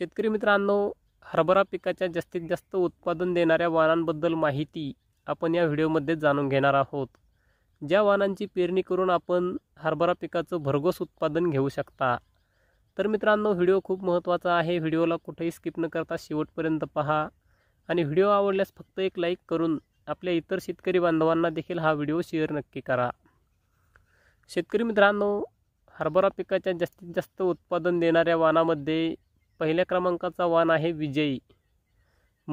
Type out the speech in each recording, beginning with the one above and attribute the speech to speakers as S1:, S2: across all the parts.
S1: शेतकरी मित्रांनो हरभरा पिकाच्या जास्तीत जास्त उत्पादन देणाऱ्या वाहनांबद्दल माहिती आपण या व्हिडिओमध्ये जाणून घेणार आहोत ज्या वाहनांची पेरणी करून आपण हरभरा पिकाचं भरघोस उत्पादन घेऊ शकता तर मित्रांनो व्हिडिओ खूप महत्त्वाचा आहे व्हिडिओला कुठेही स्किप न करता शेवटपर्यंत पहा आणि व्हिडिओ आवडल्यास फक्त एक लाईक करून आपल्या इतर शेतकरी बांधवांना देखील हा व्हिडिओ शेअर नक्की करा शेतकरी मित्रांनो हरभरा पिकाच्या जास्तीत जास्त उत्पादन देणाऱ्या वाहनामध्ये पहिल्या क्रमांकाचा वान आहे विजयी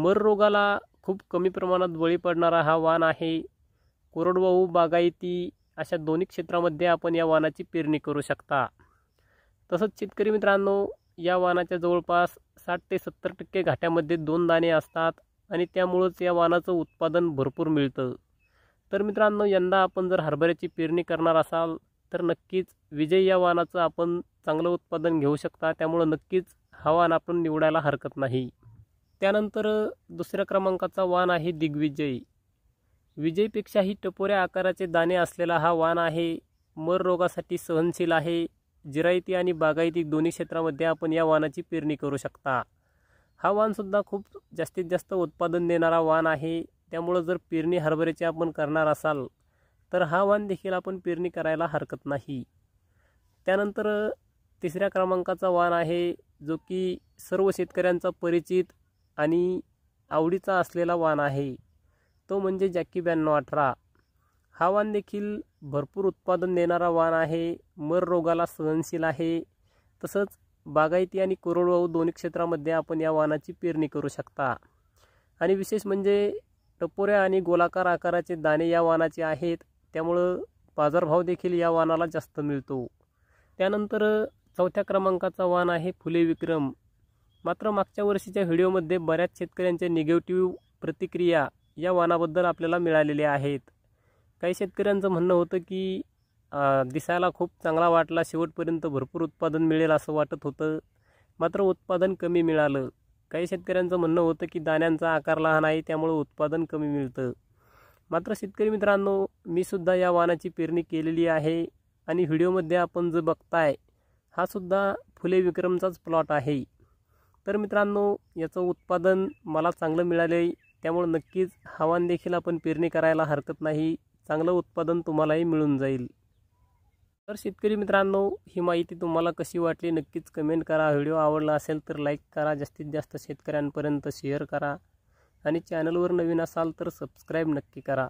S1: मर रोगाला खूप कमी प्रमाणात बळी पडणारा हा वान आहे कोरडवाहू बागायती अशा दोन्ही क्षेत्रामध्ये आपण या वानाची पेरणी करू शकता तसंच शेतकरी मित्रांनो या वानाच्या जवळपास साठ ते सत्तर टक्के घाट्यामध्ये दोन दाणे असतात आणि त्यामुळंच या वानाचं उत्पादन भरपूर मिळतं तर मित्रांनो यंदा आपण जर हरभऱ्याची पेरणी करणार असाल तर नक्कीच विजय या वानाचं आपण चांगलं उत्पादन घेऊ शकता त्यामुळं नक्कीच वाहन आपण निवडायला हरकत नाही त्यानंतर दुसऱ्या क्रमांकाचा वाण आहे दिग्विजय विजयपेक्षाही टपोऱ्या आकाराचे दाणे असलेला हा वाण आहे मर रोगासाठी सहनशील आहे जिरायती आणि बागायती दोन्ही क्षेत्रामध्ये आपण या वाणाची पेरणी करू शकता हा वाणसुद्धा खूप जास्तीत जास्त उत्पादन देणारा वाण आहे त्यामुळं जर पेरणी हरभऱ्याची आपण करणार असाल तर हा वाण देखील आपण पेरणी करायला हरकत नाही त्यानंतर तिसऱ्या क्रमांकाचा वाण आहे जो की सर्व शेतकऱ्यांचा परिचित आणि आवडीचा असलेला वाण आहे तो म्हणजे जॅकी ब्याण्णव अठरा हा वाण देखील भरपूर उत्पादन देणारा वाण आहे मर रोगाला सहनशील आहे तसंच बागायती आणि कोरडवाहू दोन्ही क्षेत्रामध्ये आपण या वानाची पेरणी करू शकता आणि विशेष म्हणजे टपोऱ्या आणि गोलाकार आकाराचे दाणे या वानाचे आहेत त्यामुळं बाजारभाव देखील या वानाला जास्त मिळतो त्यानंतर चौथ्या क्रमांकाचा वाण आहे फुले विक्रम मात्र मागच्या वर्षीच्या व्हिडिओमध्ये बऱ्याच शेतकऱ्यांच्या निगेटिव्ह प्रतिक्रिया या वानाबद्दल आपल्याला मिळालेल्या आहेत काही शेतकऱ्यांचं म्हणणं होतं की दिसायला खूप चांगला वाटला शेवटपर्यंत भरपूर उत्पादन मिळेल असं वाटत होतं मात्र उत्पादन कमी मिळालं काही शेतकऱ्यांचं म्हणणं होतं की दाण्यांचा आकार लहान आहे त्यामुळं उत्पादन कमी मिळतं मात्र शेतकरी मित्रांनो मी सुद्धा या वाणाची पेरणी केलेली आहे आणि व्हिडिओमध्ये आपण जे बघताय हा सुद्धा फुले विक्रमचाच प्लॉट आहे तर मित्रांनो याचं उत्पादन मला चांगलं मिळाले त्यामुळे नक्कीच हवान देखील आपण पेरणी करायला हरकत नाही चांगलं उत्पादन तुम्हालाही मिळून जाईल तर शेतकरी मित्रांनो ही माहिती तुम्हाला कशी वाटली नक्कीच कमेंट करा व्हिडिओ आवडला असेल तर लाईक करा जास्तीत जास्त शेतकऱ्यांपर्यंत शेअर करा आणि चॅनलवर नवीन असाल तर सबस्क्राईब नक्की करा